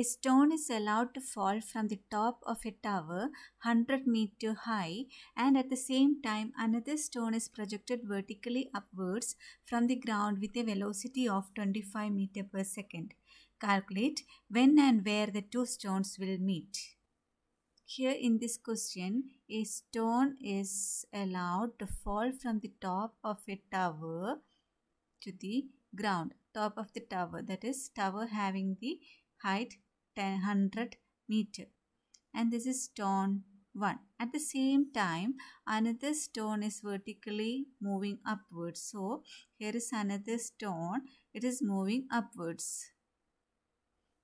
a stone is allowed to fall from the top of a tower 100 meter high, and at the same time, another stone is projected vertically upwards from the ground with a velocity of 25 meter per second. Calculate when and where the two stones will meet. Here in this question, a stone is allowed to fall from the top of a tower to the ground top of the tower that is tower having the height 100 meter and this is stone 1. At the same time another stone is vertically moving upwards. So here is another stone. It is moving upwards.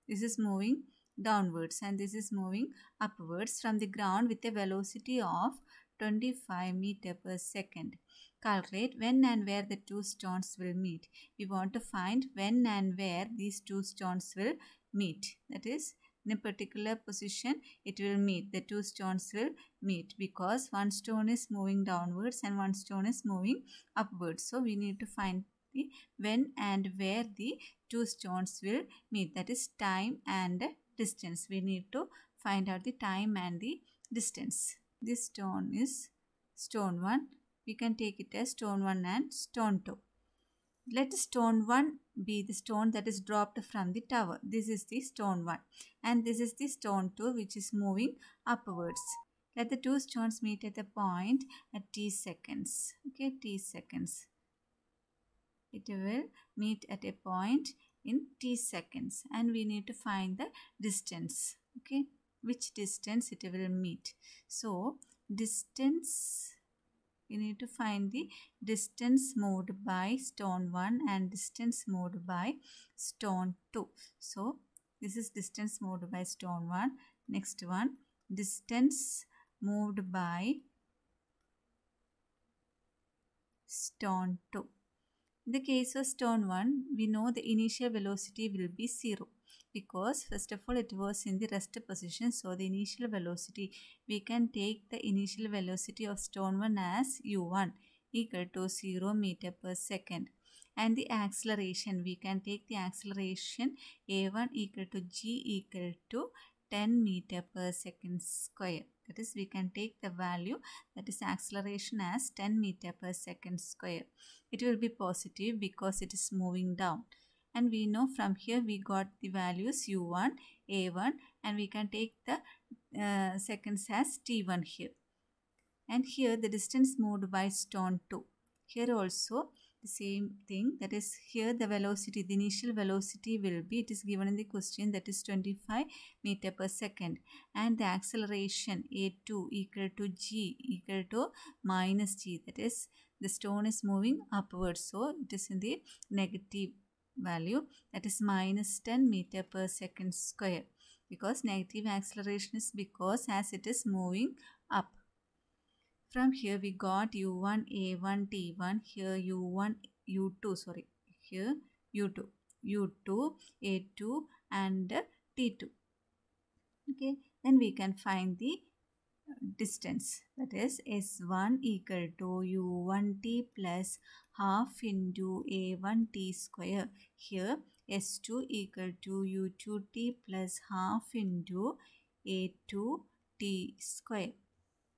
This is moving downwards and this is moving upwards from the ground with a velocity of 25 meter per second. Calculate when and where the two stones will meet. We want to find when and where these two stones will meet that is in a particular position it will meet the two stones will meet because one stone is moving downwards and one stone is moving upwards so we need to find the when and where the two stones will meet that is time and distance we need to find out the time and the distance this stone is stone 1 we can take it as stone 1 and stone 2 let stone 1 be the stone that is dropped from the tower. This is the stone 1 and this is the stone 2 which is moving upwards. Let the two stones meet at the point at t seconds. Okay, t seconds. It will meet at a point in t seconds and we need to find the distance. Okay, which distance it will meet. So, distance we need to find the distance moved by stone 1 and distance moved by stone 2 so this is distance moved by stone 1 next one distance moved by stone 2 in the case of stone 1 we know the initial velocity will be 0 because first of all it was in the rest position so the initial velocity we can take the initial velocity of stone 1 as u1 equal to 0 meter per second and the acceleration we can take the acceleration a1 equal to g equal to 10 meter per second square that is we can take the value that is acceleration as 10 meter per second square it will be positive because it is moving down and we know from here we got the values u1 a1 and we can take the uh, seconds as t1 here and here the distance moved by stone 2 here also the same thing that is here the velocity the initial velocity will be it is given in the question that is 25 meter per second and the acceleration a2 equal to g equal to minus g that is the stone is moving upwards so it is in the negative value that is minus 10 meter per second square because negative acceleration is because as it is moving up. From here we got u1 a1 t1 here u1 u2 sorry here u2 u2 a2 and t2 okay then we can find the distance that is s1 equal to u1t plus half into a1t square here s2 equal to u2t plus half into a2t square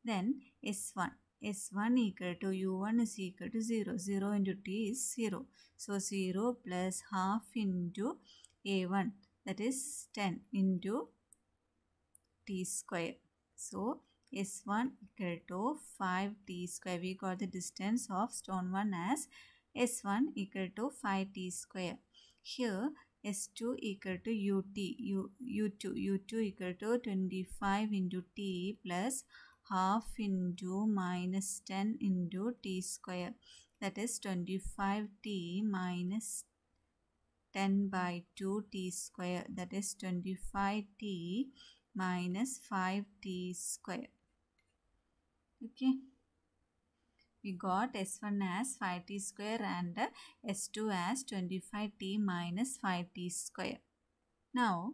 then s1 s1 equal to u1 is equal to 0 0 into t is 0 so 0 plus half into a1 that is 10 into t square so S1 equal to 5t square. We got the distance of stone 1 as S1 equal to 5t square. Here S2 equal to ut, U, U2, U2 equal to 25 into t plus half into minus 10 into t square that is 25t minus 10 by 2t square that is 25t minus 5t square okay we got s1 as 5t square and s2 as 25t minus 5t square. Now,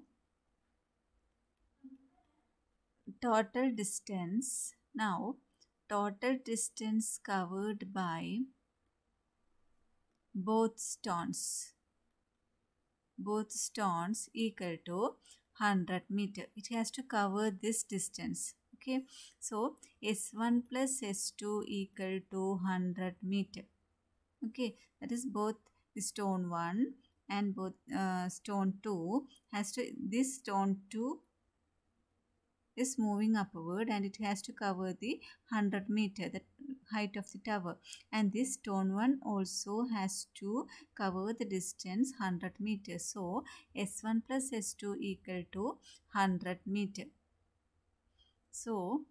total distance, now total distance covered by both stones, both stones equal to 100 meter. It has to cover this distance okay so s1 plus s2 equal to 100 meter okay that is both stone 1 and both uh, stone 2 has to this stone 2 is moving upward and it has to cover the 100 meter the height of the tower and this stone one also has to cover the distance 100 meter so s1 plus s2 equal to 100 meter so,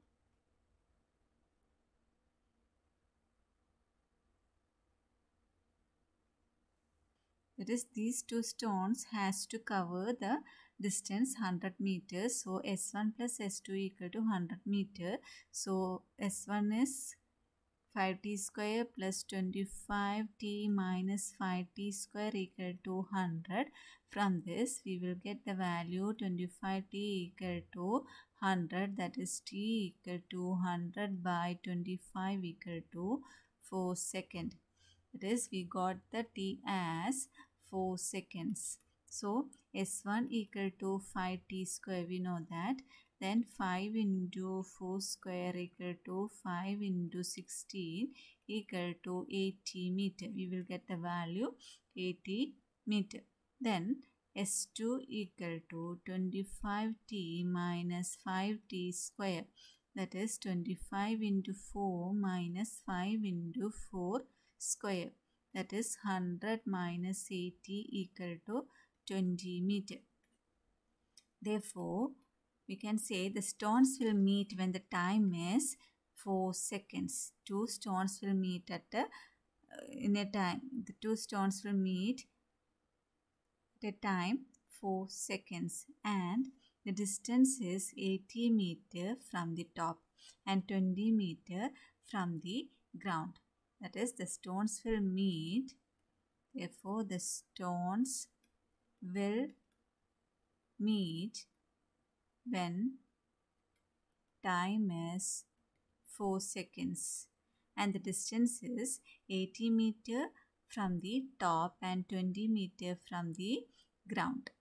that is these two stones has to cover the distance 100 meters so s1 plus s2 equal to 100 meter so s1 is 5t square plus 25t minus 5t square equal to 100. From this, we will get the value 25t equal to 100 that is t equal to 100 by 25 equal to 4 second. That is, we got the t as 4 seconds. So, s1 equal to 5t square, we know that then 5 into 4 square equal to 5 into 16 equal to 80 meter. We will get the value 80 meter. Then S2 equal to 25t minus 5t square that is 25 into 4 minus 5 into 4 square that is 100 minus 80 equal to 20 meter. Therefore, we can say the stones will meet when the time is 4 seconds. Two stones will meet at a, uh, in a time. The two stones will meet at a time 4 seconds and the distance is 80 meter from the top and 20 meter from the ground. That is the stones will meet. Therefore the stones will meet when time is 4 seconds and the distance is 80 meter from the top and 20 meter from the ground.